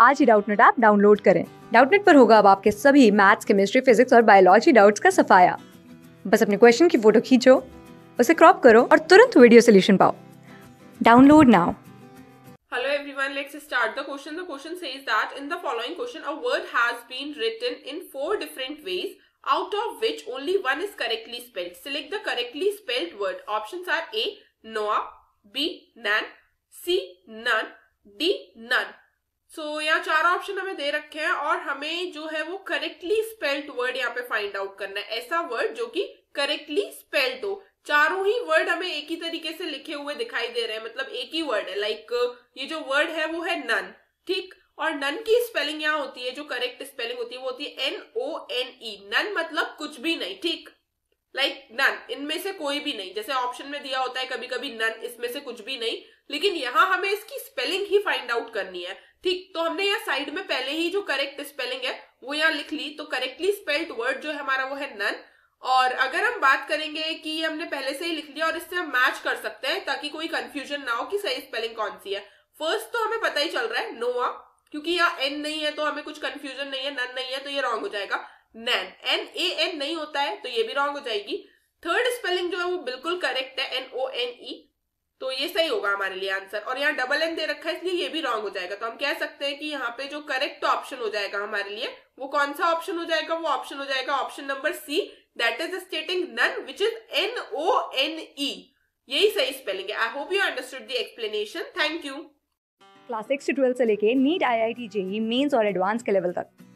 आज ही Doubtnut app download करें डाउटनेट पर होगा अब आपके सभी मैथ्स केमिस्ट्री फिजिक्स और बायोलॉजी डाउट्स का सफाया बस अपने क्वेश्चन की फोटो खींचो उसे क्रॉप करो और तुरंत वीडियो सोल्यूशन पाओ download now Hello everyone, let's start the question. The question says that in the following question, a word has been written in four different ways, out of which only one is correctly spelled. Select the correctly spelled word. Options are A. Noah B. Nan C. None D. None so so, यहाँ चार option हमें दे रखे हैं और हमें जो है वो करेक्टली स्पेल्ड वर्ड यहाँ पे फाइंड आउट करना है ऐसा वर्ड जो कि करेक्टली स्पेल्ड हो चारों ही वर्ड हमें एक ही तरीके से लिखे हुए दिखाई दे रहे हैं मतलब एक ही वर्ड है लाइक ये जो वर्ड है वो है नन ठीक और नन की स्पेलिंग यहाँ होती है जो करेक्ट स्पेलिंग होती है वो होती है N O N E none मतलब कुछ भी नहीं ठीक लाइक नन इनमें से कोई भी नहीं जैसे ऑप्शन में दिया होता है कभी कभी नन इसमें से कुछ भी नहीं लेकिन यहाँ हमें इसकी स्पेलिंग ही फाइंड आउट करनी है ठीक तो हमने यहाँ साइड में पहले ही जो करेक्ट स्पेलिंग है वो यहाँ लिख ली तो करेक्टली स्पेल्ड वर्ड जो है हमारा वो है नन और अगर हम बात करेंगे कि हमने पहले से ही लिख लिया और इससे हम मैच कर सकते हैं ताकि कोई कंफ्यूजन ना हो कि सही स्पेलिंग कौन सी है फर्स्ट तो हमें पता ही चल रहा है नोवा क्योंकि यहाँ एन नहीं है तो हमें कुछ कंफ्यूजन नहीं है नन नहीं है तो ये रॉन्ग हो जाएगा नैन एन ए एन नहीं होता है तो ये भी रॉन्ग हो जाएगी थर्ड स्पेलिंग जो है वो बिल्कुल करेक्ट है एन ओ एन ई तो ये सही होगा हमारे लिए आंसर और यहाँ डबल एन दे रखा है इसलिए ये भी रॉन्ग हो जाएगा तो हम कह सकते हैं कि यहाँ पे जो करेक्ट ऑप्शन हो जाएगा हमारे लिए वो कौन सा ऑप्शन हो जाएगा वो ऑप्शन हो जाएगा option number C that is stating none which is N O N E यही सही स्पेलिंग है I hope you understood the explanation thank you class six से ट्वेल्थ से लेके NEET I I T JEE mains और advance के level तक